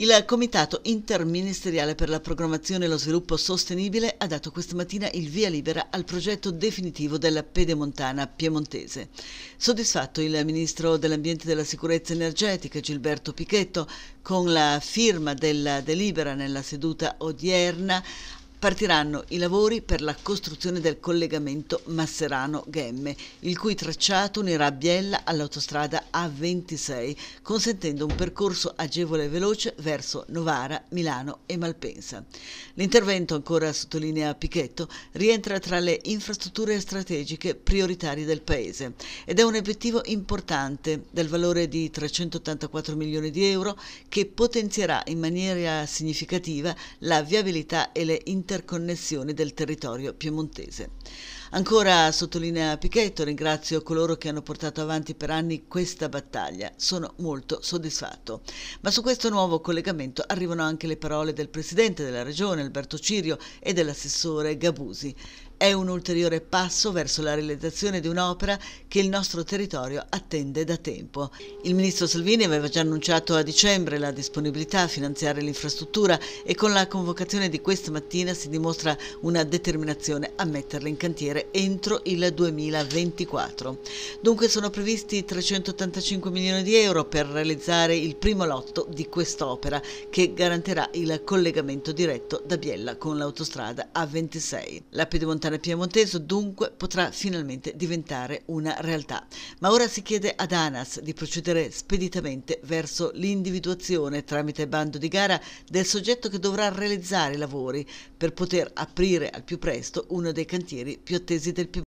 Il Comitato Interministeriale per la Programmazione e lo Sviluppo Sostenibile ha dato questa mattina il via libera al progetto definitivo della Pedemontana piemontese. Soddisfatto il Ministro dell'Ambiente e della Sicurezza Energetica Gilberto Pichetto con la firma della delibera nella seduta odierna partiranno i lavori per la costruzione del collegamento Masserano-Gemme, il cui tracciato unirà Biella all'autostrada A26, consentendo un percorso agevole e veloce verso Novara, Milano e Malpensa. L'intervento, ancora sottolinea Pichetto, rientra tra le infrastrutture strategiche prioritarie del Paese ed è un obiettivo importante del valore di 384 milioni di euro che potenzierà in maniera significativa la viabilità e le interesse interconnessioni del territorio piemontese. Ancora, sottolinea Pichetto, ringrazio coloro che hanno portato avanti per anni questa battaglia. Sono molto soddisfatto. Ma su questo nuovo collegamento arrivano anche le parole del Presidente della Regione, Alberto Cirio, e dell'assessore Gabusi. È un ulteriore passo verso la realizzazione di un'opera che il nostro territorio attende da tempo. Il ministro Salvini aveva già annunciato a dicembre la disponibilità a finanziare l'infrastruttura e con la convocazione di questa mattina si dimostra una determinazione a metterla in cantiere essere entro il 2024. Dunque sono previsti 385 milioni di euro per realizzare il primo lotto di quest'opera che garantirà il collegamento diretto da Biella con l'autostrada A26. La pedemontana piemontese dunque potrà finalmente diventare una realtà. Ma ora si chiede ad ANAS di procedere speditamente verso l'individuazione tramite bando di gara del soggetto che dovrà realizzare i lavori per poter aprire al più presto uno dei cantieri più attivi tesi del più